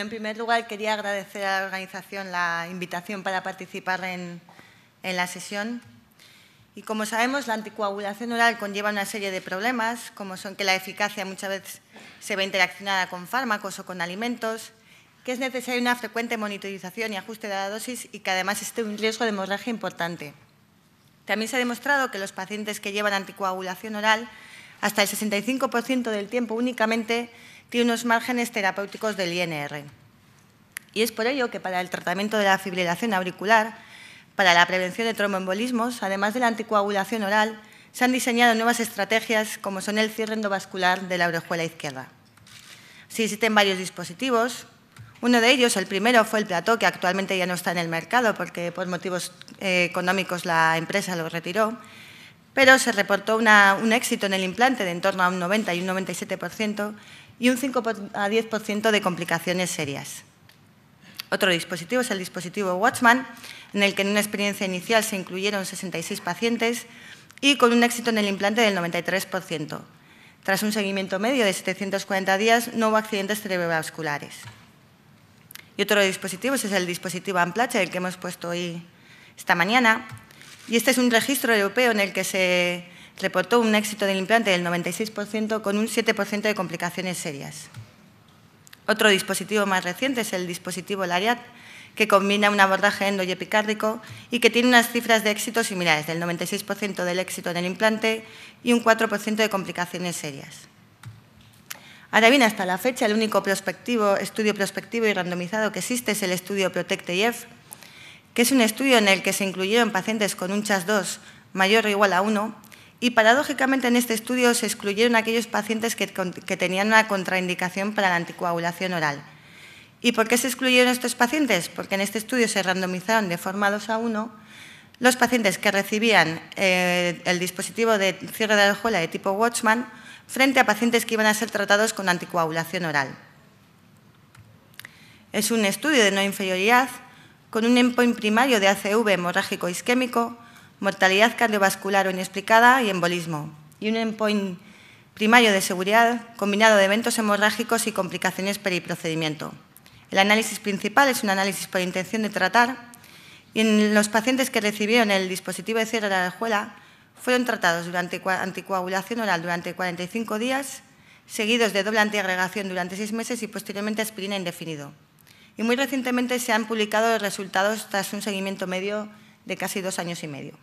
en primer lugar, quería agradecer a la organización la invitación para participar en, la sesión. Y como sabemos, la anticoagulación oral conlleva una serie de problemas, como son que la eficacia muchas veces se ve interaccionada con fármacos o con alimentos, que es necesaria una frecuente monitorización y ajuste de la dosis y que además esté un riesgo de hemorragia importante. También se ha demostrado que los pacientes que llevan anticoagulación oral hasta el 65% del tiempo únicamente tiene unos márgenes terapéuticos del INR. Y es por ello que para el tratamiento de la fibrilación auricular, para la prevención de tromboembolismos, además de la anticoagulación oral, se han diseñado nuevas estrategias como son el cierre endovascular de la orejuela izquierda. Sí existen varios dispositivos. Uno de ellos, el primero, fue el plató, que actualmente ya no está en el mercado porque por motivos eh, económicos la empresa lo retiró, pero se reportó un éxito en el implante de en torno a un 90 y un 97%, y un 5 a 10% de complicaciones serias. Otro dispositivo es el dispositivo Watchman, en el que en una experiencia inicial se incluyeron 66 pacientes y con un éxito en el implante del 93%. Tras un seguimiento medio de 740 días, no hubo accidentes cerebrovasculares. Y otro dispositivo es el dispositivo Amplache, el que hemos puesto hoy esta mañana. Y este es un registro europeo en el que se reportó un éxito del implante del 96% con un 7% de complicaciones serias. Otro dispositivo más reciente es el dispositivo Lariat, que combina un abordaje endoyepicárdico y que tiene unas cifras de éxito similares, del 96% del éxito en el implante y un 4% de complicaciones serias. Ahora bien, hasta la fecha, el único prospectivo, estudio prospectivo y randomizado que existe es el estudio protect ef que es un estudio en el que se incluyeron pacientes con un CHAS2 mayor o igual a 1 y paradójicamente en este estudio se excluyeron aquellos pacientes que, tenían una contraindicación para la anticoagulación oral. ¿Y por qué se excluyeron estos pacientes? Porque en este estudio se randomizaron de forma 2 a 1 los pacientes que recibían eh, el dispositivo de cierre de aljuela de tipo Watchman frente a pacientes que iban a ser tratados con anticoagulación oral. Es un estudio de no inferioridad con un endpoint primario de ACV hemorrágico isquémico mortalidad cardiovascular o inexplicada y embolismo. Y un endpoint primario de seguridad combinado de eventos hemorrágicos y complicaciones periprocedimiento. El análisis principal es un análisis por intención de tratar y en los pacientes que recibieron el dispositivo de cierre de la aljuela fueron tratados durante anticoagulación oral durante 45 días, seguidos de doble antiagregación durante 6 meses y posteriormente aspirina indefinido. Y muy recientemente se han publicado los resultados tras un seguimiento medio de casi dos años y medio.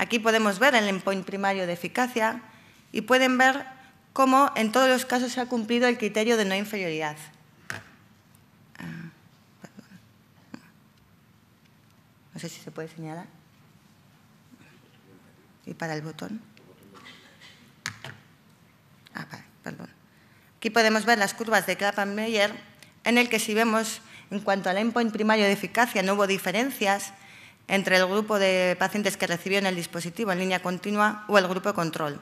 Aquí podemos ver el endpoint primario de eficacia y pueden ver cómo en todos los casos se ha cumplido el criterio de no inferioridad. Ah, no sé si se puede señalar. ¿Y para el botón? Ah, Aquí podemos ver las curvas de Klappenmeyer meyer en el que si vemos, en cuanto al endpoint primario de eficacia, no hubo diferencias, entre el grupo de pacientes que recibieron el dispositivo en línea continua o el grupo control.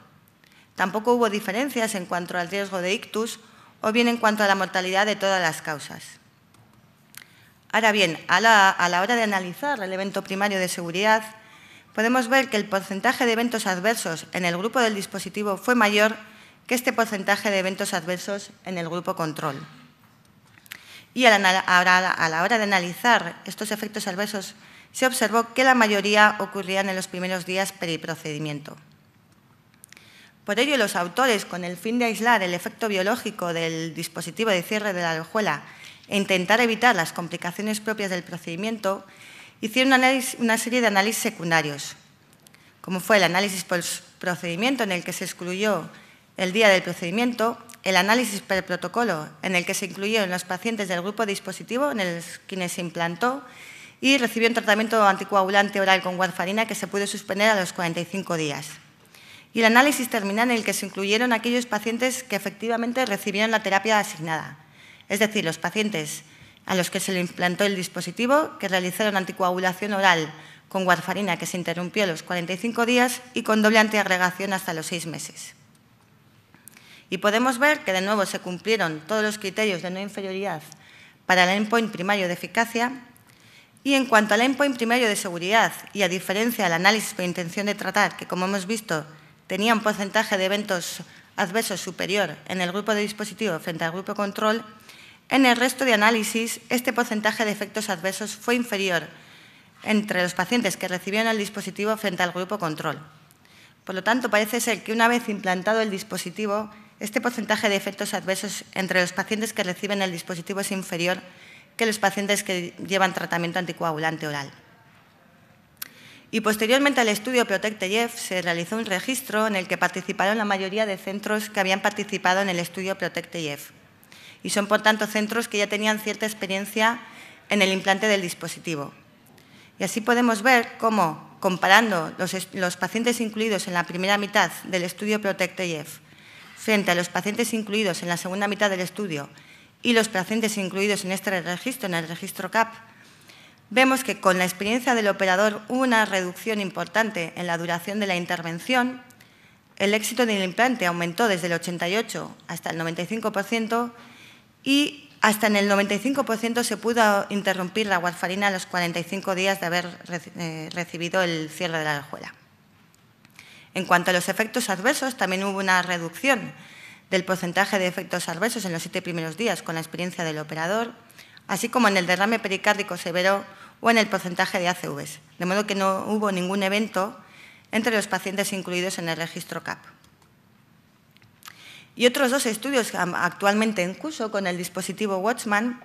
Tampoco hubo diferencias en cuanto al riesgo de ictus o bien en cuanto a la mortalidad de todas las causas. Ahora bien, a la, hora de analizar el evento primario de seguridad, podemos ver que el porcentaje de eventos adversos en el grupo del dispositivo fue mayor que este porcentaje de eventos adversos en el grupo control. Y a la hora de analizar estos efectos adversos se observó que la mayoría ocurrían en los primeros días peri-procedimiento. Por ello, los autores, con el fin de aislar el efecto biológico del dispositivo de cierre de la alojuela e intentar evitar las complicaciones propias del procedimiento, hicieron una serie de análisis secundarios, como fue el análisis por procedimiento en el que se excluyó el día del procedimiento, el análisis per protocolo en el que se incluyeron los pacientes del grupo dispositivo en el que se implantó y recibió un tratamiento anticoagulante oral con warfarina que se pudo suspender a los 45 días. Y el análisis termina en el que se incluyeron aquellos pacientes que efectivamente recibieron la terapia asignada, es decir, los pacientes a los que se le implantó el dispositivo, que realizaron anticoagulación oral con warfarina que se interrumpió a los 45 días y con doble antiagregación hasta los 6 meses. Y podemos ver que de nuevo se cumplieron todos los criterios de no inferioridad para el endpoint primario de eficacia y en cuanto al endpoint primario de seguridad y a diferencia del análisis por intención de tratar, que como hemos visto tenía un porcentaje de eventos adversos superior en el grupo de dispositivos frente al grupo control, en el resto de análisis este porcentaje de efectos adversos fue inferior entre los pacientes que recibieron el dispositivo frente al grupo control. Por lo tanto, parece ser que una vez implantado el dispositivo, este porcentaje de efectos adversos entre los pacientes que reciben el dispositivo es inferior que los pacientes que llevan tratamiento anticoagulante oral. Y posteriormente al estudio protect se realizó un registro en el que participaron la mayoría de centros que habían participado en el estudio protect Y son, por tanto, centros que ya tenían cierta experiencia en el implante del dispositivo. Y así podemos ver cómo, comparando los, los pacientes incluidos en la primera mitad del estudio protect frente a los pacientes incluidos en la segunda mitad del estudio y los pacientes incluidos en este registro, en el registro CAP, vemos que con la experiencia del operador hubo una reducción importante en la duración de la intervención, el éxito del implante aumentó desde el 88 hasta el 95% y hasta en el 95% se pudo interrumpir la warfarina a los 45 días de haber eh, recibido el cierre de la aljuela. En cuanto a los efectos adversos, también hubo una reducción del porcentaje de efectos adversos en los siete primeros días con la experiencia del operador, así como en el derrame pericárdico severo o en el porcentaje de ACVs, de modo que no hubo ningún evento entre los pacientes incluidos en el registro CAP. Y otros dos estudios actualmente en curso con el dispositivo Watchman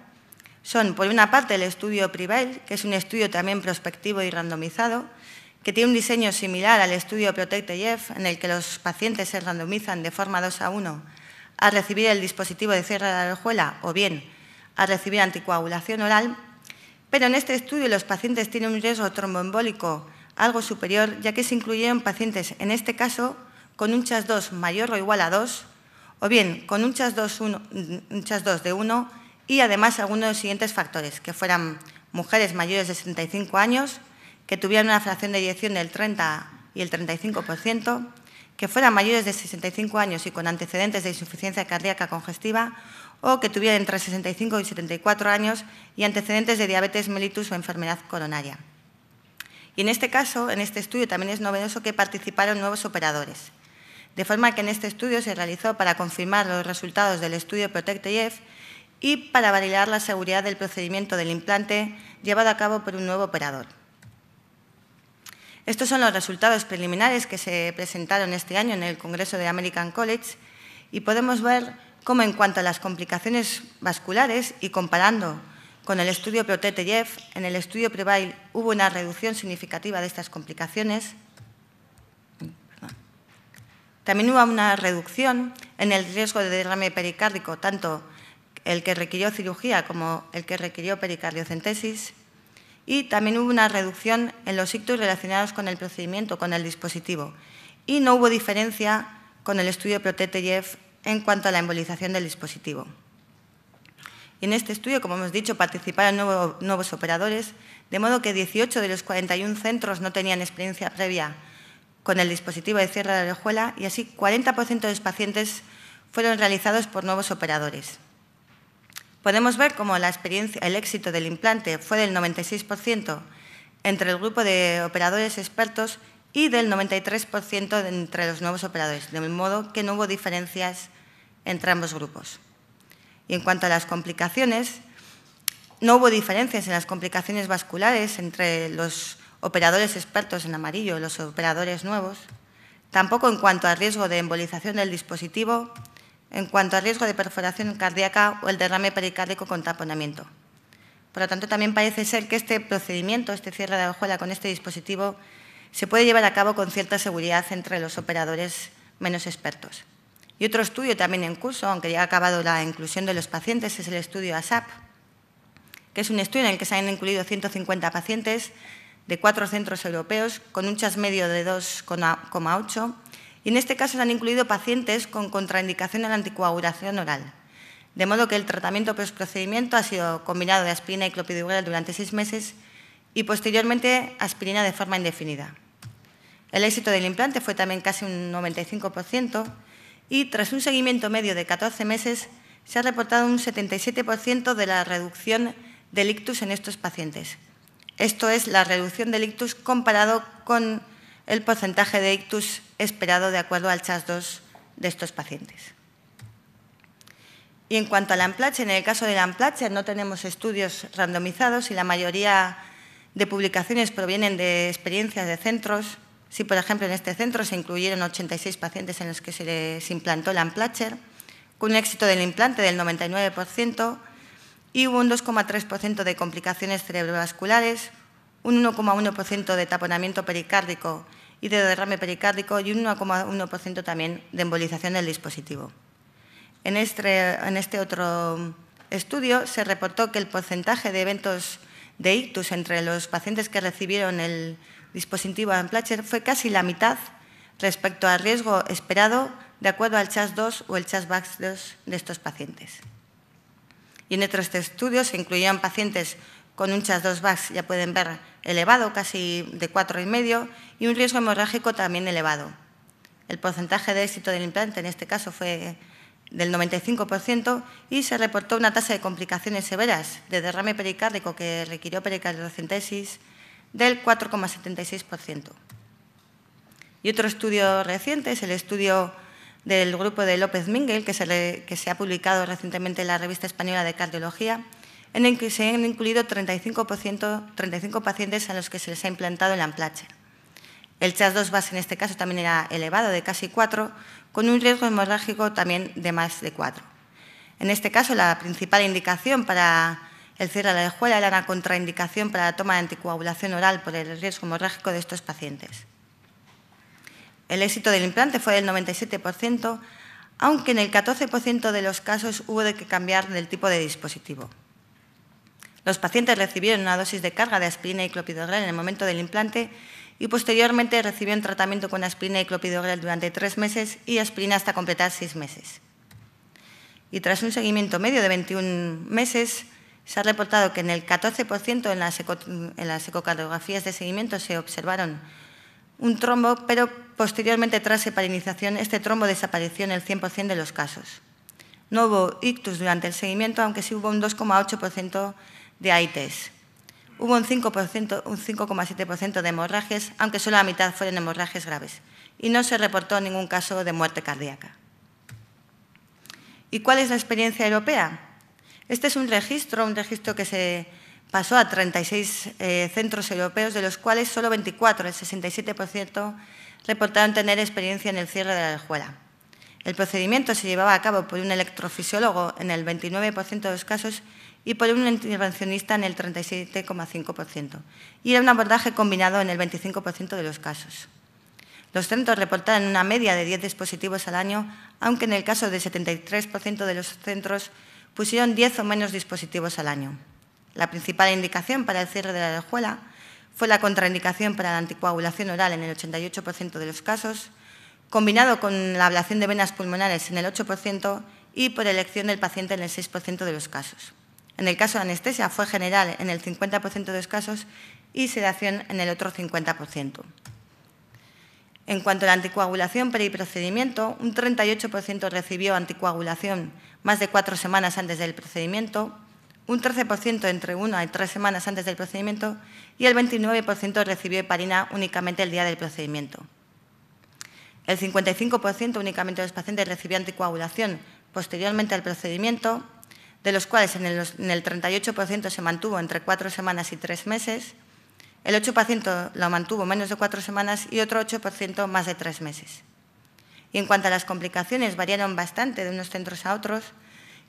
son, por una parte, el estudio PRIVAIL, que es un estudio también prospectivo y randomizado, que tiene un diseño similar al estudio PROTECT-EF, en el que los pacientes se randomizan de forma 2 a 1 a recibir el dispositivo de cierre de la alojuela o bien a recibir anticoagulación oral, pero en este estudio los pacientes tienen un riesgo tromboembólico algo superior, ya que se incluyeron pacientes, en este caso, con un CHAS2 mayor o igual a 2, o bien con un CHAS2, CHAS2 de 1 y además algunos de los siguientes factores, que fueran mujeres mayores de 65 años, que tuvieran una fracción de eyección del 30 y el 35%, que fueran mayores de 65 años y con antecedentes de insuficiencia cardíaca congestiva o que tuvieran entre 65 y 74 años y antecedentes de diabetes mellitus o enfermedad coronaria. Y en este caso, en este estudio, también es novedoso que participaron nuevos operadores. De forma que en este estudio se realizó para confirmar los resultados del estudio protect y para validar la seguridad del procedimiento del implante llevado a cabo por un nuevo operador. Estos son los resultados preliminares que se presentaron este año en el Congreso de American College y podemos ver cómo en cuanto a las complicaciones vasculares y comparando con el estudio Protete-Jeff, en el estudio Prevail hubo una reducción significativa de estas complicaciones. También hubo una reducción en el riesgo de derrame pericárdico, tanto el que requirió cirugía como el que requirió pericardiocentesis y también hubo una reducción en los ictus relacionados con el procedimiento, con el dispositivo. Y no hubo diferencia con el estudio Proteteyev en cuanto a la embolización del dispositivo. en este estudio, como hemos dicho, participaron nuevos operadores, de modo que 18 de los 41 centros no tenían experiencia previa con el dispositivo de cierre de la orejuela y así 40% de los pacientes fueron realizados por nuevos operadores. Podemos ver cómo la experiencia, el éxito del implante fue del 96% entre el grupo de operadores expertos y del 93% entre los nuevos operadores, de modo que no hubo diferencias entre ambos grupos. Y en cuanto a las complicaciones, no hubo diferencias en las complicaciones vasculares entre los operadores expertos en amarillo y los operadores nuevos, tampoco en cuanto al riesgo de embolización del dispositivo, en cuanto al riesgo de perforación cardíaca o el derrame pericárdico con taponamiento. Por lo tanto, también parece ser que este procedimiento, este cierre de la agujuela con este dispositivo, se puede llevar a cabo con cierta seguridad entre los operadores menos expertos. Y otro estudio también en curso, aunque ya ha acabado la inclusión de los pacientes, es el estudio ASAP, que es un estudio en el que se han incluido 150 pacientes de cuatro centros europeos con un chas medio de 2,8 y en este caso se han incluido pacientes con contraindicación a la anticoagulación oral. De modo que el tratamiento post-procedimiento ha sido combinado de aspirina y clopidogrel durante seis meses y posteriormente aspirina de forma indefinida. El éxito del implante fue también casi un 95% y tras un seguimiento medio de 14 meses se ha reportado un 77% de la reducción del ictus en estos pacientes. Esto es la reducción del ictus comparado con el porcentaje de ictus esperado de acuerdo al CHAS2 de estos pacientes. Y en cuanto al Amplatcher, en el caso del Amplatcher no tenemos estudios randomizados y la mayoría de publicaciones provienen de experiencias de centros. Si, por ejemplo, en este centro se incluyeron 86 pacientes en los que se les implantó el Amplatcher, con un éxito del implante del 99% y hubo un 2,3% de complicaciones cerebrovasculares, un 1,1% de taponamiento pericárdico y de derrame pericárdico y un 1,1% también de embolización del dispositivo. Este, en este, otro estudio se reportó que el porcentaje de eventos de ictus entre los pacientes que recibieron el dispositivo Amplatcher fue casi la mitad respecto al riesgo esperado de acuerdo al CHAS-2 o el CHAS-VAX-2 de estos pacientes. Y en otros estudios se incluían pacientes con un CHAS-2-VAX, ya pueden ver elevado, casi de 4,5, y un riesgo hemorrágico también elevado. El porcentaje de éxito del implante en este caso fue del 95% y se reportó una tasa de complicaciones severas de derrame pericárdico que requirió pericardiocentesis del 4,76%. Y otro estudio reciente es el estudio del grupo de López Mingel, que se, que se ha publicado recientemente en la revista española de cardiología, en el que se han incluido 35%, 35 pacientes a los que se les ha implantado el amplache. El CHAS2 base en este caso también era elevado, de casi 4, con un riesgo hemorrágico también de más de 4. En este caso, la principal indicación para el cierre de la escuela era una contraindicación para la toma de anticoagulación oral por el riesgo hemorrágico de estos pacientes. El éxito del implante fue del 97%, aunque en el 14% de los casos hubo de que cambiar del tipo de dispositivo. Los pacientes recibieron una dosis de carga de aspirina y clopidogrel en el momento del implante y posteriormente recibió un tratamiento con aspirina y clopidogrel durante tres meses y aspirina hasta completar seis meses. Y tras un seguimiento medio de 21 meses, se ha reportado que en el 14% en las, en las ecocardiografías de seguimiento se observaron un trombo, pero posteriormente tras heparinización este trombo desapareció en el 100% de los casos. No hubo ictus durante el seguimiento, aunque sí hubo un 2,8% de AITES. Hubo un 5,7% de hemorragias, aunque solo la mitad fueron hemorragias graves, y no se reportó ningún caso de muerte cardíaca. ¿Y cuál es la experiencia europea? Este es un registro, un registro que se pasó a 36 eh, centros europeos, de los cuales solo 24, el 67%, reportaron tener experiencia en el cierre de la aljuela. El procedimiento se llevaba a cabo por un electrofisiólogo en el 29% de los casos y por un intervencionista en el 37,5%, y un abordaje combinado en el 25% de los casos. Los centros reportaron una media de 10 dispositivos al año, aunque en el caso del 73% de los centros pusieron 10 o menos dispositivos al año. La principal indicación para el cierre de la lejuela fue la contraindicación para la anticoagulación oral en el 88% de los casos, combinado con la ablación de venas pulmonares en el 8% y por elección del paciente en el 6% de los casos. En el caso de anestesia fue general en el 50% de los casos y sedación en el otro 50%. En cuanto a la anticoagulación peri-procedimiento, un 38% recibió anticoagulación más de cuatro semanas antes del procedimiento, un 13% entre una y tres semanas antes del procedimiento y el 29% recibió heparina únicamente el día del procedimiento. El 55% únicamente de los pacientes recibió anticoagulación posteriormente al procedimiento de los cuales en el, 38% se mantuvo entre cuatro semanas y tres meses, el 8% lo mantuvo menos de cuatro semanas y otro 8% más de tres meses. Y en cuanto a las complicaciones, variaron bastante de unos centros a otros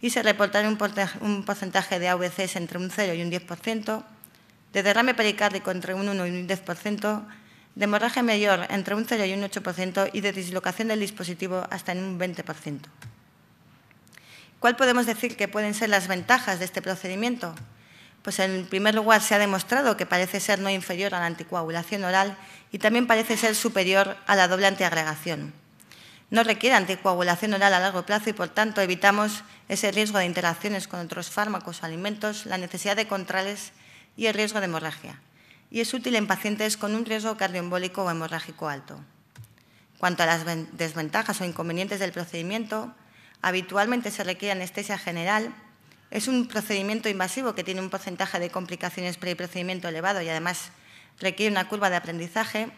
y se reportaron un porcentaje de AVCs entre un 0 y un 10%, de derrame pericárdico entre un 1 y un 10%, de hemorragia mayor entre un 0 y un 8% y de dislocación del dispositivo hasta en un 20%. ¿Cuál podemos decir que pueden ser las ventajas de este procedimiento? Pues en primer lugar se ha demostrado que parece ser no inferior a la anticoagulación oral y también parece ser superior a la doble antiagregación. No requiere anticoagulación oral a largo plazo y por tanto evitamos ese riesgo de interacciones con otros fármacos o alimentos, la necesidad de controles y el riesgo de hemorragia. Y es útil en pacientes con un riesgo cardioembólico o hemorrágico alto. Cuanto a las desventajas o inconvenientes del procedimiento, habitualmente se requiere anestesia general. Es un procedimiento invasivo que tiene un porcentaje de complicaciones pre el procedimiento elevado y además requiere una curva de aprendizaje.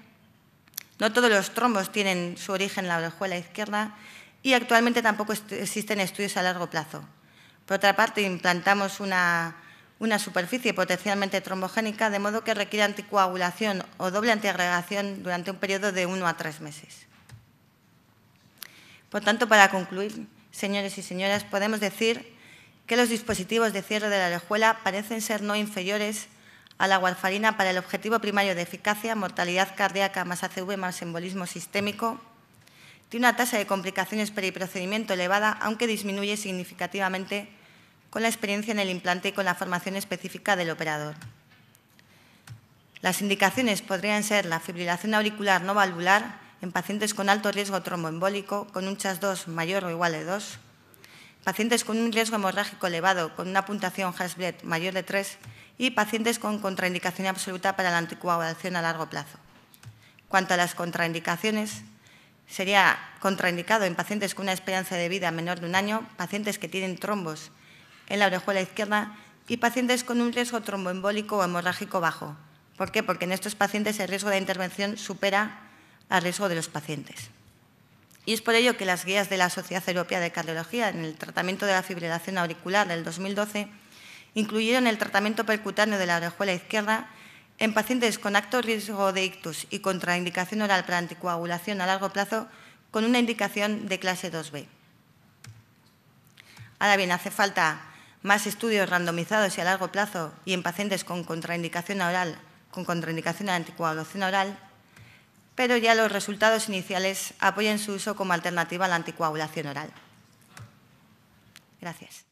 No todos los trombos tienen su origen en la orejuela izquierda y actualmente tampoco existen estudios a largo plazo. Por otra parte, implantamos una, superficie potencialmente trombogénica, de modo que requiere anticoagulación o doble antiagregación durante un periodo de uno a tres meses. Por tanto, para concluir, señores y señoras, podemos decir que los dispositivos de cierre de la orejuela parecen ser no inferiores a la warfarina para el objetivo primario de eficacia, mortalidad cardíaca más ACV más embolismo sistémico. Tiene una tasa de complicaciones procedimiento elevada, aunque disminuye significativamente con la experiencia en el implante y con la formación específica del operador. Las indicaciones podrían ser la fibrilación auricular no valvular, en pacientes con alto riesgo tromboembólico con un CHAS2 mayor o igual de 2, pacientes con un riesgo hemorrágico elevado con una puntuación Hasblet mayor de 3 y pacientes con contraindicación absoluta para la anticoagulación a largo plazo. Cuanto a las contraindicaciones, sería contraindicado en pacientes con una esperanza de vida menor de un año, pacientes que tienen trombos en la orejuela izquierda y pacientes con un riesgo tromboembólico o hemorrágico bajo. ¿Por qué? Porque en estos pacientes el riesgo de intervención supera a riesgo de los pacientes. Y es por ello que las guías de la Sociedad Europea de Cardiología en el tratamiento de la fibrilación auricular del 2012 incluyeron el tratamiento percutáneo de la orejuela izquierda en pacientes con acto riesgo de ictus y contraindicación oral para anticoagulación a largo plazo con una indicación de clase 2B. Ahora bien, hace falta más estudios randomizados y a largo plazo y en pacientes con contraindicación oral, con contraindicación a anticoagulación oral pero ya los resultados iniciales apoyan su uso como alternativa a la anticoagulación oral. Gracias.